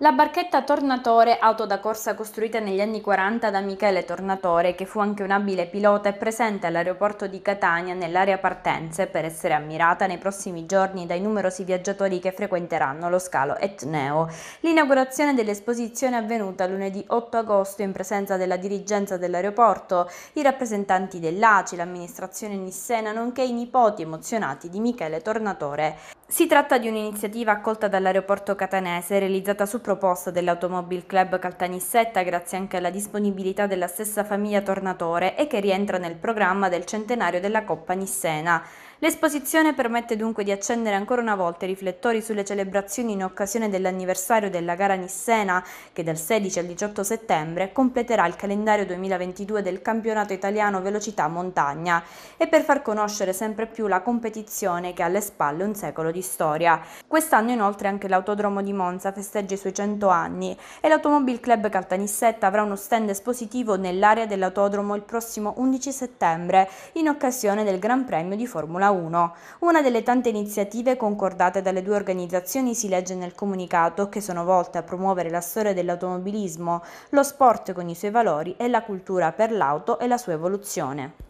La barchetta Tornatore, auto da corsa costruita negli anni 40 da Michele Tornatore, che fu anche un abile pilota, è presente all'aeroporto di Catania nell'area partenze per essere ammirata nei prossimi giorni dai numerosi viaggiatori che frequenteranno lo scalo Etneo. L'inaugurazione dell'esposizione è avvenuta lunedì 8 agosto in presenza della dirigenza dell'aeroporto, i rappresentanti dell'ACI, l'amministrazione Nissena, nonché i nipoti emozionati di Michele Tornatore. Si tratta di un'iniziativa accolta dall'aeroporto catanese realizzata su proposta dell'Automobile Club Caltanissetta grazie anche alla disponibilità della stessa famiglia Tornatore e che rientra nel programma del centenario della Coppa Nissena. L'esposizione permette dunque di accendere ancora una volta i riflettori sulle celebrazioni in occasione dell'anniversario della gara Nissena che dal 16 al 18 settembre completerà il calendario 2022 del campionato italiano velocità montagna e per far conoscere sempre più la competizione che ha alle spalle un secolo di storia. Quest'anno inoltre anche l'autodromo di Monza festeggia i suoi 100 anni e l'Automobile Club Caltanissetta avrà uno stand espositivo nell'area dell'autodromo il prossimo 11 settembre in occasione del Gran Premio di Formula 1. Formula Una delle tante iniziative concordate dalle due organizzazioni si legge nel comunicato che sono volte a promuovere la storia dell'automobilismo, lo sport con i suoi valori e la cultura per l'auto e la sua evoluzione.